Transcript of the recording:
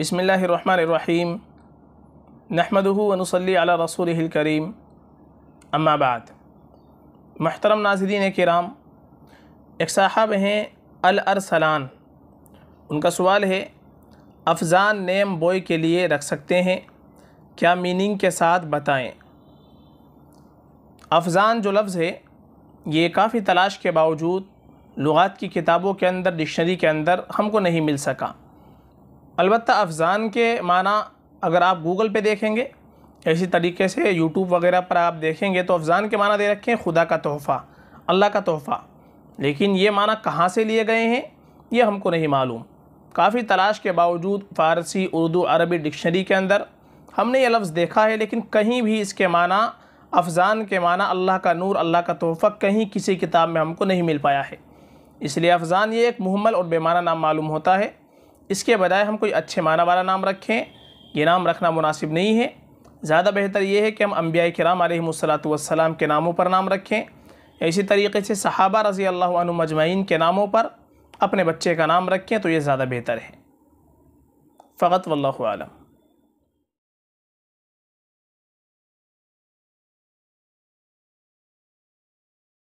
बसमीम नहमदूनसली रसूल करीम अम्माबाद महतरम नाजरीन कराम एक साहब हैं अल अरसलान उनका सवाल है अफज़ान नेम बॉय के लिए रख सकते हैं क्या मीनिंग के साथ बताएं अफज़ान जो लफ्ज़ है ये काफ़ी तलाश के बावजूद लुगात की किताबों के अंदर डिक्शनरी के अंदर हमको नहीं मिल सका अलबत् अफ़ज़ान के माना अगर आप गूगल पे देखेंगे ऐसी तरीके से यूट्यूब वगैरह पर आप देखेंगे तो अफ़ज़ान के माना दे रखे हैं खुदा का तोहफ़ा अल्लाह का तोहफ़ा लेकिन ये माना कहाँ से लिए गए हैं ये हमको नहीं मालूम काफ़ी तलाश के बावजूद फ़ारसी उर्दू अरबी डिक्शनरी के अंदर हमने ये लफ्ज़ देखा है लेकिन कहीं भी इसके माना अफ़ज़ान के माना अल्लाह का नूर अल्लाह का तोहफ़ा कहीं किसी किताब में हमको नहीं मिल पाया है इसलिए अफ़ज़ान ये एक मुहम्मल और बेमाना नाम मालूम होता है इसके बजाय हम कोई अच्छे माना वाला नाम रखें ये नाम रखना मुनासिब नहीं है ज़्यादा बेहतर ये है कि हम अम्बिया कराम आलतम के नामों पर नाम रखें इसी तरीके से सहाबा रज़ी अल्लाह के नामों पर अपने बच्चे का नाम रखें तो ये ज़्यादा बेहतर है फ़कत वल्लम